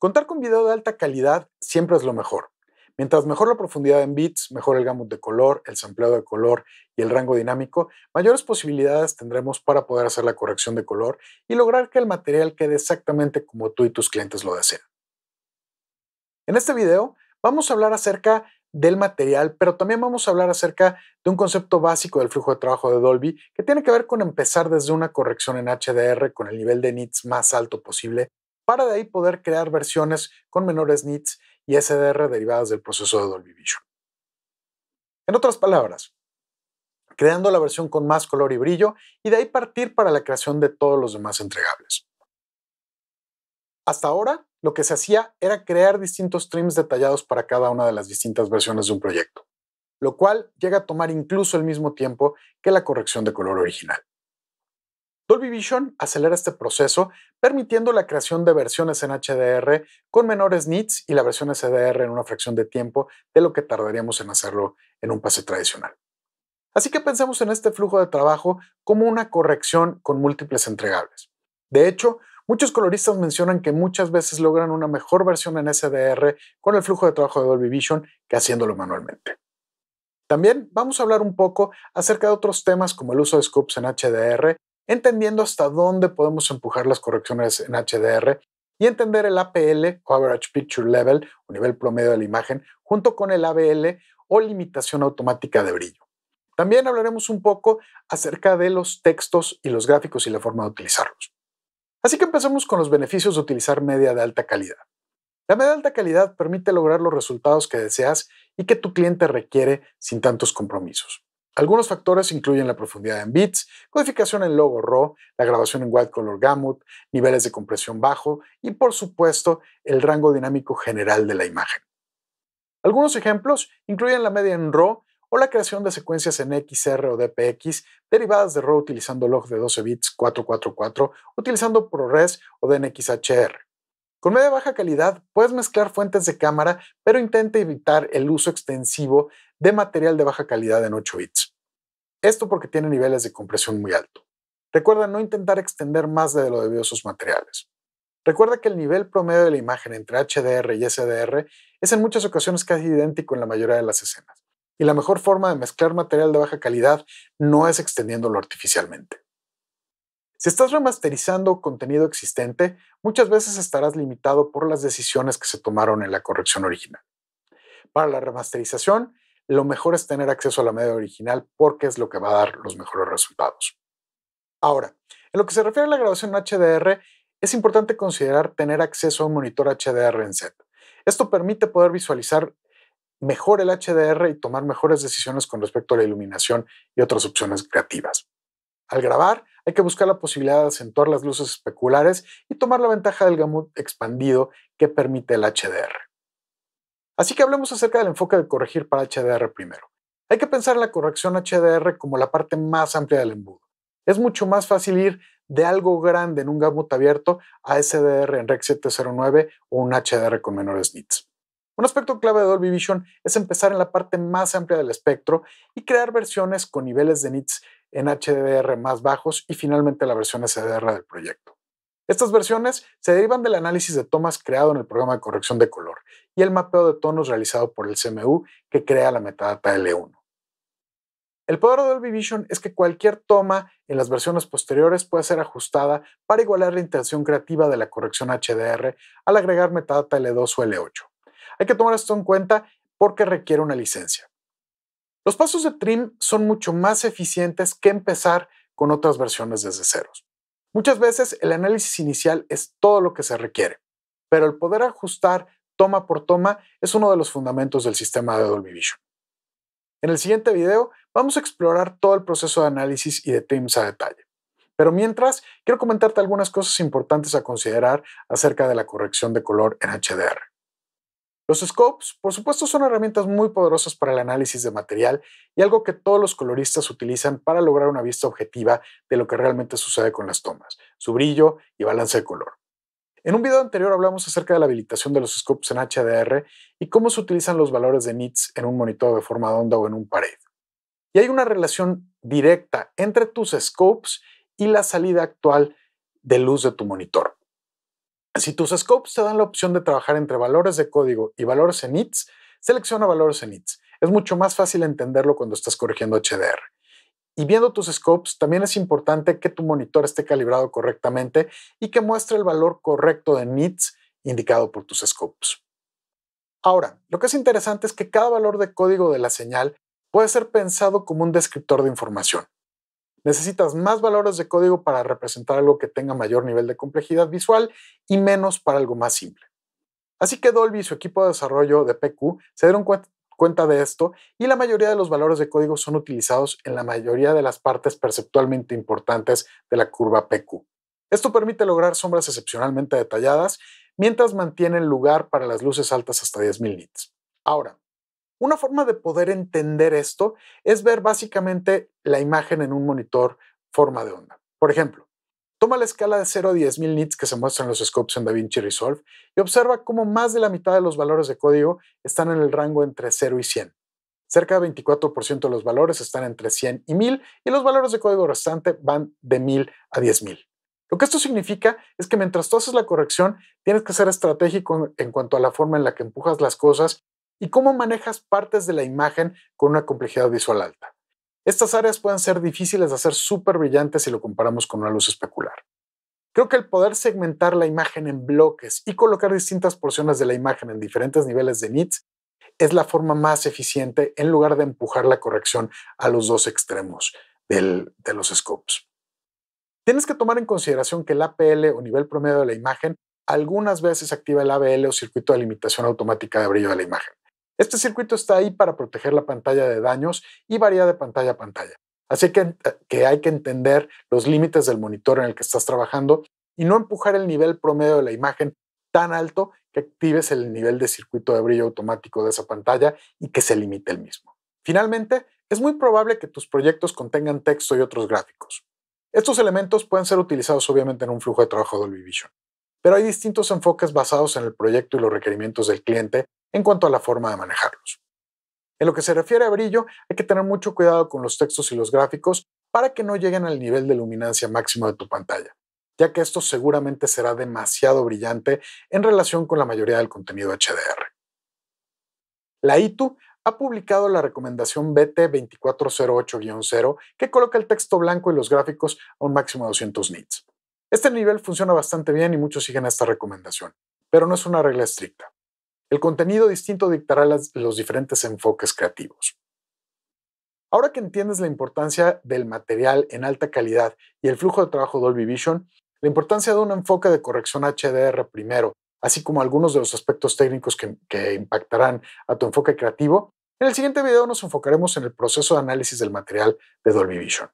Contar con video de alta calidad siempre es lo mejor. Mientras mejor la profundidad en bits, mejor el gamut de color, el sampleo de color y el rango dinámico, mayores posibilidades tendremos para poder hacer la corrección de color y lograr que el material quede exactamente como tú y tus clientes lo desean. En este video vamos a hablar acerca del material, pero también vamos a hablar acerca de un concepto básico del flujo de trabajo de Dolby que tiene que ver con empezar desde una corrección en HDR con el nivel de nits más alto posible para de ahí poder crear versiones con menores NITs y SDR derivadas del proceso de Dolby Vision. En otras palabras, creando la versión con más color y brillo y de ahí partir para la creación de todos los demás entregables. Hasta ahora, lo que se hacía era crear distintos streams detallados para cada una de las distintas versiones de un proyecto, lo cual llega a tomar incluso el mismo tiempo que la corrección de color original. Dolby Vision acelera este proceso permitiendo la creación de versiones en HDR con menores nits y la versión SDR en una fracción de tiempo de lo que tardaríamos en hacerlo en un pase tradicional. Así que pensemos en este flujo de trabajo como una corrección con múltiples entregables. De hecho, muchos coloristas mencionan que muchas veces logran una mejor versión en SDR con el flujo de trabajo de Dolby Vision que haciéndolo manualmente. También vamos a hablar un poco acerca de otros temas como el uso de scopes en HDR entendiendo hasta dónde podemos empujar las correcciones en HDR y entender el APL o Average Picture Level o nivel promedio de la imagen junto con el ABL o limitación automática de brillo. También hablaremos un poco acerca de los textos y los gráficos y la forma de utilizarlos. Así que empecemos con los beneficios de utilizar media de alta calidad. La media de alta calidad permite lograr los resultados que deseas y que tu cliente requiere sin tantos compromisos. Algunos factores incluyen la profundidad en bits, codificación en logo RAW, la grabación en White Color Gamut, niveles de compresión bajo y, por supuesto, el rango dinámico general de la imagen. Algunos ejemplos incluyen la media en RAW o la creación de secuencias en XR o DPX derivadas de RAW utilizando log de 12 bits 444, utilizando ProRes o DNxHR. Con media baja calidad puedes mezclar fuentes de cámara, pero intenta evitar el uso extensivo de material de baja calidad en 8 bits. Esto porque tiene niveles de compresión muy alto. Recuerda no intentar extender más de lo debido a sus materiales. Recuerda que el nivel promedio de la imagen entre HDR y SDR es en muchas ocasiones casi idéntico en la mayoría de las escenas, y la mejor forma de mezclar material de baja calidad no es extendiéndolo artificialmente. Si estás remasterizando contenido existente, muchas veces estarás limitado por las decisiones que se tomaron en la corrección original. Para la remasterización, lo mejor es tener acceso a la media original porque es lo que va a dar los mejores resultados. Ahora, en lo que se refiere a la grabación HDR, es importante considerar tener acceso a un monitor HDR en set. Esto permite poder visualizar mejor el HDR y tomar mejores decisiones con respecto a la iluminación y otras opciones creativas. Al grabar, hay que buscar la posibilidad de acentuar las luces especulares y tomar la ventaja del gamut expandido que permite el HDR. Así que hablemos acerca del enfoque de corregir para HDR primero. Hay que pensar la corrección HDR como la parte más amplia del embudo. Es mucho más fácil ir de algo grande en un gamut abierto a SDR en REC 709 o un HDR con menores nits. Un aspecto clave de Dolby Vision es empezar en la parte más amplia del espectro y crear versiones con niveles de nits en HDR más bajos y finalmente la versión SDR del proyecto. Estas versiones se derivan del análisis de tomas creado en el programa de corrección de color y el mapeo de tonos realizado por el CMU que crea la metadata L1. El poder de Dolby Vision es que cualquier toma en las versiones posteriores puede ser ajustada para igualar la intención creativa de la corrección HDR al agregar metadata L2 o L8. Hay que tomar esto en cuenta porque requiere una licencia. Los pasos de trim son mucho más eficientes que empezar con otras versiones desde ceros. Muchas veces el análisis inicial es todo lo que se requiere, pero el poder ajustar toma por toma es uno de los fundamentos del sistema de Dolby Vision. En el siguiente video vamos a explorar todo el proceso de análisis y de teams a detalle. Pero mientras, quiero comentarte algunas cosas importantes a considerar acerca de la corrección de color en HDR. Los scopes, por supuesto, son herramientas muy poderosas para el análisis de material y algo que todos los coloristas utilizan para lograr una vista objetiva de lo que realmente sucede con las tomas, su brillo y balance de color. En un video anterior hablamos acerca de la habilitación de los scopes en HDR y cómo se utilizan los valores de nits en un monitor de forma onda o en un pared. Y hay una relación directa entre tus scopes y la salida actual de luz de tu monitor. Si tus scopes te dan la opción de trabajar entre valores de código y valores en nits, selecciona valores en nits. Es mucho más fácil entenderlo cuando estás corrigiendo HDR. Y viendo tus scopes, también es importante que tu monitor esté calibrado correctamente y que muestre el valor correcto de NITS indicado por tus scopes. Ahora, lo que es interesante es que cada valor de código de la señal puede ser pensado como un descriptor de información. Necesitas más valores de código para representar algo que tenga mayor nivel de complejidad visual y menos para algo más simple. Así que Dolby y su equipo de desarrollo de PQ se dieron cuenta de esto y la mayoría de los valores de código son utilizados en la mayoría de las partes perceptualmente importantes de la curva PQ. Esto permite lograr sombras excepcionalmente detalladas mientras mantienen lugar para las luces altas hasta 10.000 nits. Ahora, una forma de poder entender esto es ver básicamente la imagen en un monitor forma de onda. Por ejemplo, toma la escala de 0 a 10.000 nits que se muestra en los scopes en DaVinci Resolve y observa cómo más de la mitad de los valores de código están en el rango entre 0 y 100. Cerca de 24% de los valores están entre 100 y 1000 y los valores de código restante van de 1000 a 10000. Lo que esto significa es que mientras tú haces la corrección, tienes que ser estratégico en cuanto a la forma en la que empujas las cosas y cómo manejas partes de la imagen con una complejidad visual alta. Estas áreas pueden ser difíciles de hacer súper brillantes si lo comparamos con una luz especular. Creo que el poder segmentar la imagen en bloques y colocar distintas porciones de la imagen en diferentes niveles de nits es la forma más eficiente en lugar de empujar la corrección a los dos extremos de los scopes. Tienes que tomar en consideración que el APL o nivel promedio de la imagen algunas veces activa el ABL o circuito de limitación automática de brillo de la imagen. Este circuito está ahí para proteger la pantalla de daños y varía de pantalla a pantalla. Así eh, que, hay que entender los límites del monitor en el que estás trabajando y no empujar el nivel promedio de la imagen tan alto que actives el nivel de circuito de brillo automático de esa pantalla y que se limite el mismo. Finalmente, es muy probable que tus proyectos contengan texto y otros gráficos. Estos elementos pueden ser utilizados obviamente en un flujo de trabajo Dolby Vision, pero hay distintos enfoques basados en el proyecto y los requerimientos del cliente en cuanto a la forma de manejarlos. En lo que se refiere a brillo, hay que tener mucho cuidado con los textos y los gráficos para que no lleguen al nivel de luminancia máxima de tu pantalla, ya que esto seguramente será demasiado brillante en relación con la mayoría del contenido HDR. La ITU ha publicado la recomendación BT 2408-0 que coloca el texto blanco y los gráficos a un máximo de 200 nits. Este nivel funciona bastante bien y muchos siguen esta recomendación, pero no es una regla estricta. El contenido distinto dictará los diferentes enfoques creativos. Ahora que entiendes la importancia del material en alta calidad y el flujo de trabajo Dolby Vision, la importancia de un enfoque de corrección HDR primero, así como algunos de los aspectos técnicos que impactarán a tu enfoque creativo, en el siguiente video nos enfocaremos en el proceso de análisis del material de Dolby Vision.